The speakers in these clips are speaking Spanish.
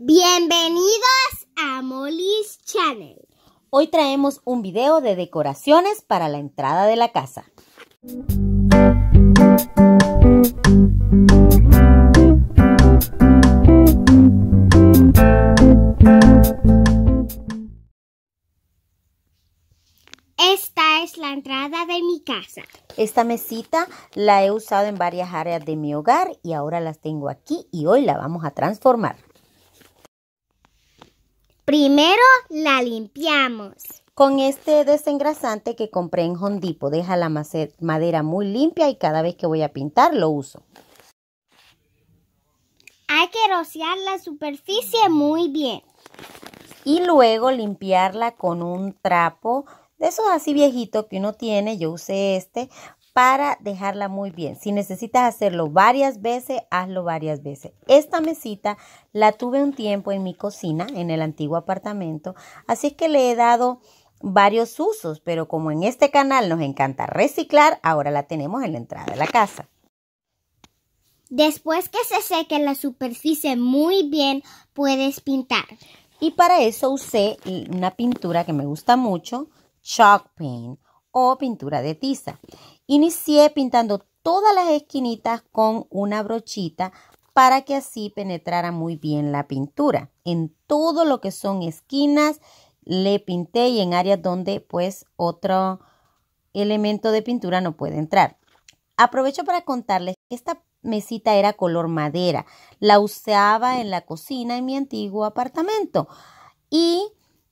Bienvenidos a Molly's Channel. Hoy traemos un video de decoraciones para la entrada de la casa. Esta es la entrada de mi casa. Esta mesita la he usado en varias áreas de mi hogar y ahora las tengo aquí y hoy la vamos a transformar. Primero la limpiamos. Con este desengrasante que compré en Hondipo, deja la madera muy limpia y cada vez que voy a pintar lo uso. Hay que rociar la superficie muy bien. Y luego limpiarla con un trapo de esos así viejitos que uno tiene, yo usé este, para dejarla muy bien. Si necesitas hacerlo varias veces, hazlo varias veces. Esta mesita la tuve un tiempo en mi cocina, en el antiguo apartamento, así que le he dado varios usos, pero como en este canal nos encanta reciclar, ahora la tenemos en la entrada de la casa. Después que se seque la superficie muy bien, puedes pintar. Y para eso usé una pintura que me gusta mucho, chalk paint o pintura de tiza. Inicié pintando todas las esquinitas con una brochita para que así penetrara muy bien la pintura. En todo lo que son esquinas le pinté y en áreas donde pues otro elemento de pintura no puede entrar. Aprovecho para contarles que esta mesita era color madera. La usaba en la cocina en mi antiguo apartamento. Y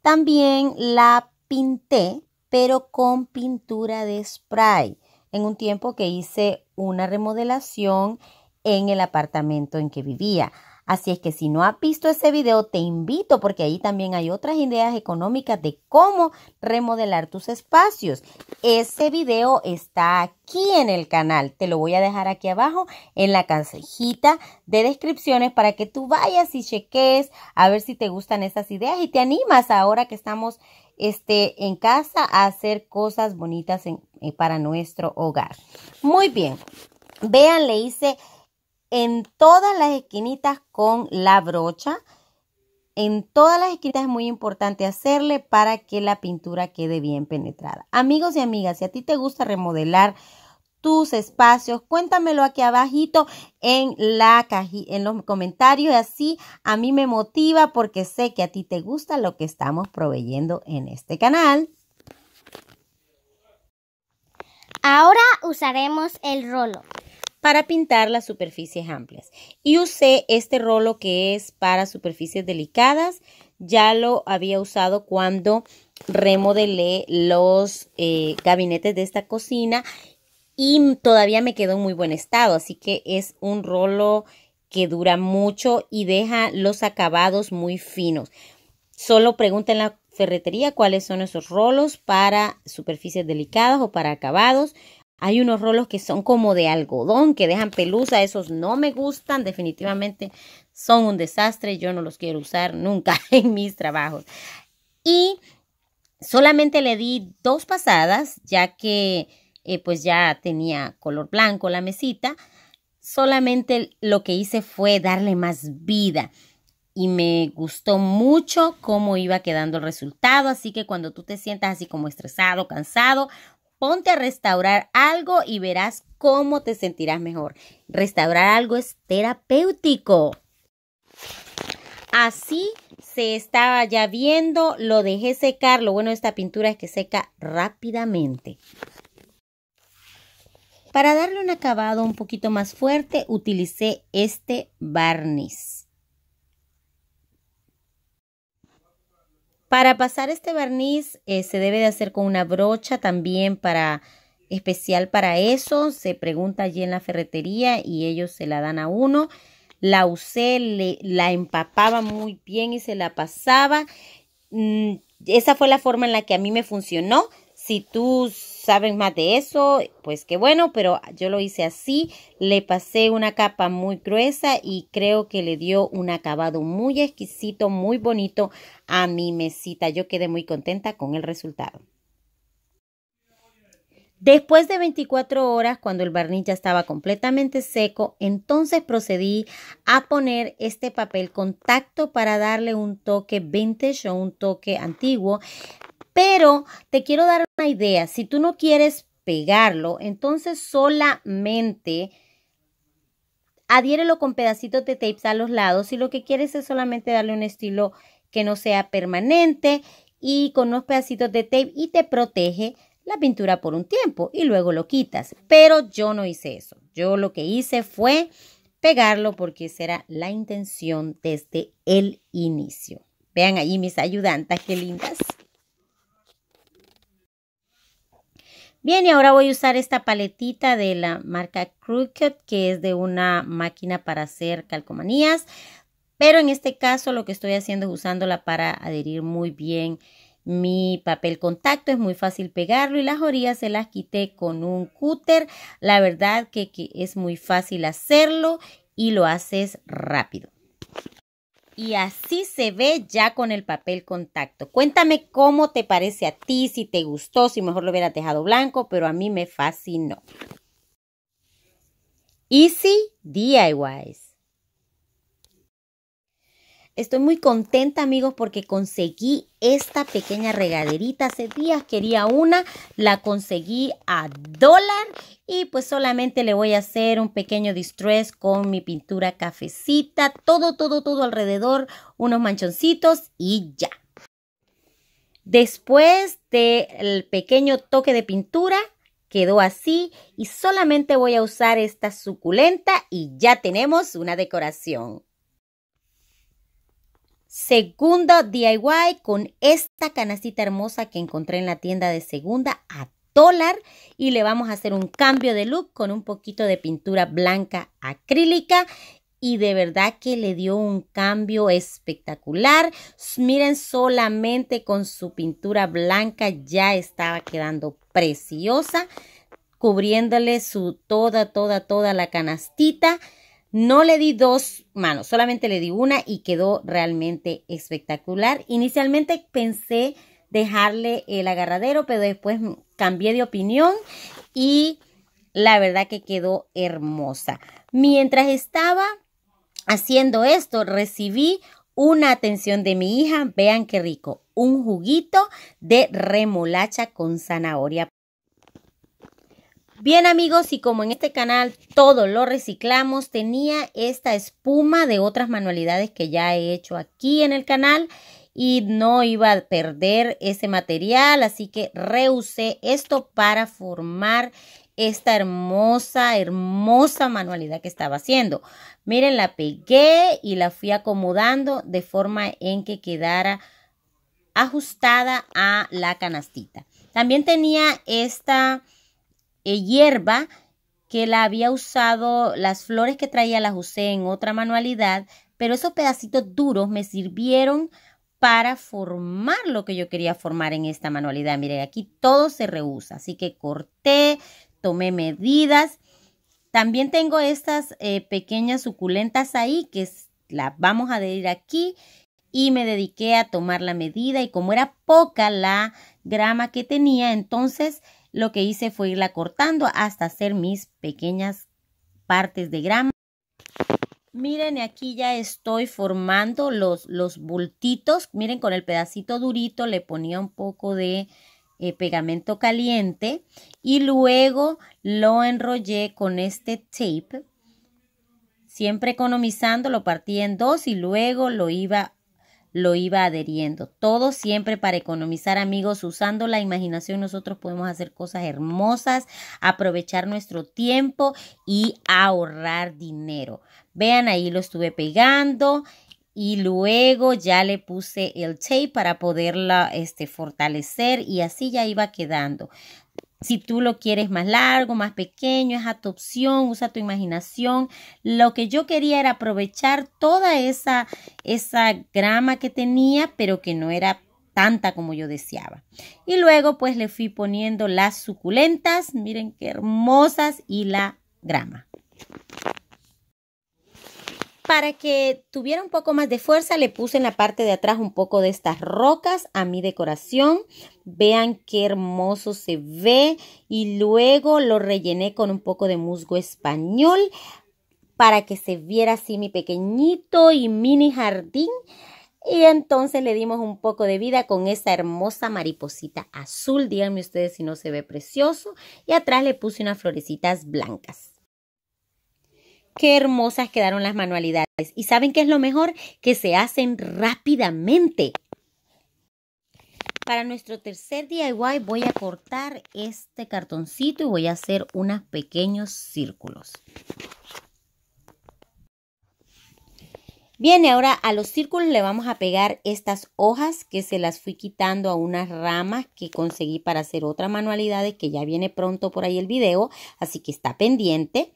también la pinté, pero con pintura de spray en un tiempo que hice una remodelación en el apartamento en que vivía. Así es que si no has visto ese video, te invito porque ahí también hay otras ideas económicas de cómo remodelar tus espacios. Ese video está aquí en el canal. Te lo voy a dejar aquí abajo en la cajita de descripciones para que tú vayas y cheques a ver si te gustan esas ideas y te animas ahora que estamos este, en casa a hacer cosas bonitas en, eh, para nuestro hogar. Muy bien, vean, le hice en todas las esquinitas con la brocha. En todas las esquinas es muy importante hacerle para que la pintura quede bien penetrada. Amigos y amigas, si a ti te gusta remodelar tus espacios, cuéntamelo aquí abajito en la en los comentarios y así a mí me motiva porque sé que a ti te gusta lo que estamos proveyendo en este canal. Ahora usaremos el rolo. Para pintar las superficies amplias. Y usé este rolo que es para superficies delicadas. Ya lo había usado cuando remodelé los eh, gabinetes de esta cocina. Y todavía me quedó en muy buen estado. Así que es un rolo que dura mucho y deja los acabados muy finos. Solo pregúntenle ferretería cuáles son esos rolos para superficies delicadas o para acabados. Hay unos rolos que son como de algodón, que dejan pelusa, esos no me gustan, definitivamente son un desastre, yo no los quiero usar nunca en mis trabajos. Y solamente le di dos pasadas, ya que eh, pues ya tenía color blanco la mesita, solamente lo que hice fue darle más vida y me gustó mucho cómo iba quedando el resultado, así que cuando tú te sientas así como estresado, cansado, ponte a restaurar algo y verás cómo te sentirás mejor. Restaurar algo es terapéutico. Así se estaba ya viendo, lo dejé secar. Lo bueno de esta pintura es que seca rápidamente. Para darle un acabado un poquito más fuerte, utilicé este barniz. Para pasar este barniz eh, se debe de hacer con una brocha también para especial para eso. Se pregunta allí en la ferretería y ellos se la dan a uno. La usé, la empapaba muy bien y se la pasaba. Mm, esa fue la forma en la que a mí me funcionó. Si tú sabes más de eso, pues qué bueno, pero yo lo hice así, le pasé una capa muy gruesa y creo que le dio un acabado muy exquisito, muy bonito a mi mesita. Yo quedé muy contenta con el resultado. Después de 24 horas, cuando el barniz ya estaba completamente seco, entonces procedí a poner este papel contacto para darle un toque vintage o un toque antiguo. Pero te quiero dar idea. Si tú no quieres pegarlo, entonces solamente adhiérelo con pedacitos de tapes a los lados. Si lo que quieres es solamente darle un estilo que no sea permanente y con unos pedacitos de tape y te protege la pintura por un tiempo y luego lo quitas. Pero yo no hice eso. Yo lo que hice fue pegarlo porque esa era la intención desde el inicio. Vean allí mis ayudantas, que lindas. Bien, y ahora voy a usar esta paletita de la marca Cricut, que es de una máquina para hacer calcomanías. Pero en este caso lo que estoy haciendo es usándola para adherir muy bien mi papel contacto. Es muy fácil pegarlo y las orillas se las quité con un cúter. La verdad que es muy fácil hacerlo y lo haces rápido y así se ve ya con el papel contacto. Cuéntame cómo te parece a ti, si te gustó, si mejor lo hubiera dejado blanco, pero a mí me fascinó. Easy DIYs. Estoy muy contenta amigos porque conseguí esta pequeña regaderita. Hace días quería una, la conseguí a dólar y pues solamente le voy a hacer un pequeño distress con mi pintura cafecita. Todo, todo, todo alrededor, unos manchoncitos y ya. Después del pequeño toque de pintura, quedó así y solamente voy a usar esta suculenta y ya tenemos una decoración segunda DIY con esta canastita hermosa que encontré en la tienda de segunda a dólar y le vamos a hacer un cambio de look con un poquito de pintura blanca acrílica y de verdad que le dio un cambio espectacular. Miren, solamente con su pintura blanca ya estaba quedando preciosa, cubriéndole su toda, toda, toda la canastita. No le di dos manos, solamente le di una y quedó realmente espectacular. Inicialmente pensé dejarle el agarradero, pero después cambié de opinión y la verdad que quedó hermosa. Mientras estaba haciendo esto, recibí una atención de mi hija, vean qué rico, un juguito de remolacha con zanahoria. Bien amigos, y como en este canal todo lo reciclamos, tenía esta espuma de otras manualidades que ya he hecho aquí en el canal y no iba a perder ese material, así que reusé esto para formar esta hermosa, hermosa manualidad que estaba haciendo. Miren, la pegué y la fui acomodando de forma en que quedara ajustada a la canastita. También tenía esta eh, hierba que la había usado, las flores que traía las usé en otra manualidad, pero esos pedacitos duros me sirvieron para formar lo que yo quería formar en esta manualidad. Mire, aquí todo se rehúsa, así que corté, tomé medidas. También tengo estas eh, pequeñas suculentas ahí que las vamos a adherir aquí y me dediqué a tomar la medida y como era poca la grama que tenía, entonces lo que hice fue irla cortando hasta hacer mis pequeñas partes de grama. Miren, aquí ya estoy formando los, los bultitos. Miren, con el pedacito durito le ponía un poco de eh, pegamento caliente y luego lo enrollé con este tape. Siempre economizando, lo partí en dos y luego lo iba lo iba adheriendo. Todo siempre para economizar amigos, usando la imaginación nosotros podemos hacer cosas hermosas, aprovechar nuestro tiempo y ahorrar dinero. Vean, ahí lo estuve pegando y luego ya le puse el tape para poderla este, fortalecer y así ya iba quedando. Si tú lo quieres más largo, más pequeño, es a tu opción, usa tu imaginación. Lo que yo quería era aprovechar toda esa, esa grama que tenía, pero que no era tanta como yo deseaba. Y luego pues le fui poniendo las suculentas, miren qué hermosas, y la grama. Para que tuviera un poco más de fuerza, le puse en la parte de atrás un poco de estas rocas a mi decoración. Vean qué hermoso se ve. Y luego lo rellené con un poco de musgo español para que se viera así mi pequeñito y mini jardín. Y entonces le dimos un poco de vida con esta hermosa mariposita azul. Díganme ustedes si no se ve precioso. Y atrás le puse unas florecitas blancas. Qué hermosas quedaron las manualidades. ¿Y saben qué es lo mejor? Que se hacen rápidamente. Para nuestro tercer DIY voy a cortar este cartoncito y voy a hacer unos pequeños círculos. Bien, ahora a los círculos le vamos a pegar estas hojas que se las fui quitando a unas ramas que conseguí para hacer otra manualidad que ya viene pronto por ahí el video, así que está pendiente.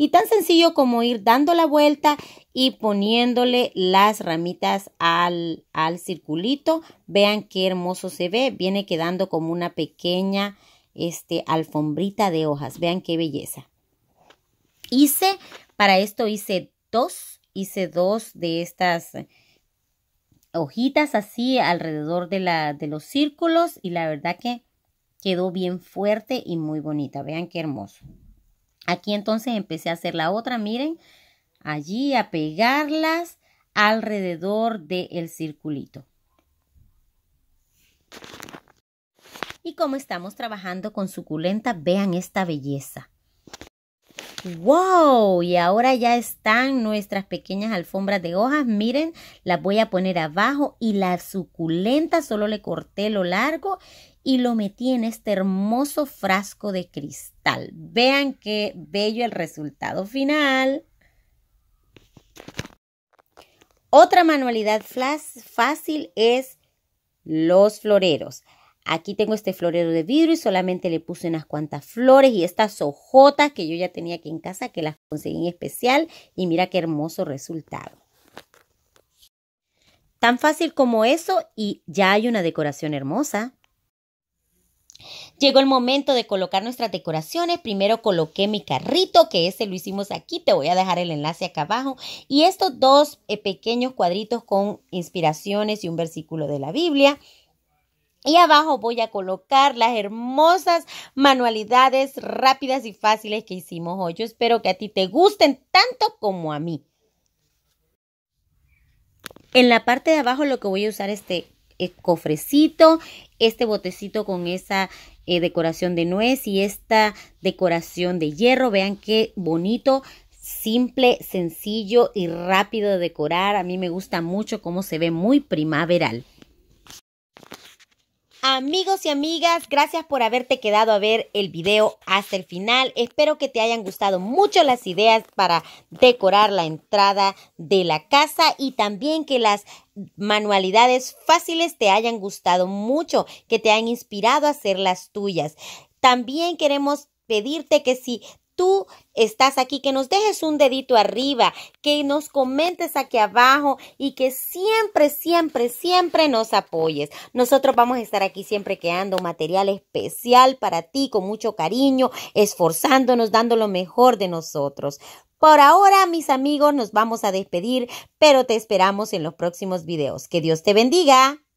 Y tan sencillo como ir dando la vuelta y poniéndole las ramitas al, al circulito. Vean qué hermoso se ve. Viene quedando como una pequeña este, alfombrita de hojas. Vean qué belleza. Hice, para esto hice dos, hice dos de estas hojitas así alrededor de, la, de los círculos y la verdad que quedó bien fuerte y muy bonita. Vean qué hermoso. Aquí entonces empecé a hacer la otra, miren, allí a pegarlas alrededor del circulito. Y como estamos trabajando con suculenta, vean esta belleza. ¡Wow! Y ahora ya están nuestras pequeñas alfombras de hojas. Miren, las voy a poner abajo y la suculenta solo le corté lo largo y lo metí en este hermoso frasco de cristal. Vean qué bello el resultado final. Otra manualidad fácil es los floreros. Aquí tengo este florero de vidrio y solamente le puse unas cuantas flores y estas hojotas que yo ya tenía aquí en casa que las conseguí en especial y mira qué hermoso resultado. Tan fácil como eso y ya hay una decoración hermosa. Llegó el momento de colocar nuestras decoraciones. Primero coloqué mi carrito, que ese lo hicimos aquí. Te voy a dejar el enlace acá abajo. Y estos dos eh, pequeños cuadritos con inspiraciones y un versículo de la Biblia. Y abajo voy a colocar las hermosas manualidades rápidas y fáciles que hicimos hoy. Yo espero que a ti te gusten tanto como a mí. En la parte de abajo lo que voy a usar este eh, cofrecito, este botecito con esa eh, decoración de nuez y esta decoración de hierro. Vean qué bonito simple, sencillo y rápido de decorar. A mí me gusta mucho cómo se ve muy primaveral. Amigos y amigas, gracias por haberte quedado a ver el video hasta el final. Espero que te hayan gustado mucho las ideas para decorar la entrada de la casa y también que las manualidades fáciles te hayan gustado mucho, que te hayan inspirado a hacer las tuyas. También queremos pedirte que si tú estás aquí, que nos dejes un dedito arriba, que nos comentes aquí abajo y que siempre, siempre, siempre nos apoyes. Nosotros vamos a estar aquí siempre creando material especial para ti con mucho cariño, esforzándonos, dando lo mejor de nosotros. Por ahora, mis amigos, nos vamos a despedir, pero te esperamos en los próximos videos. Que Dios te bendiga.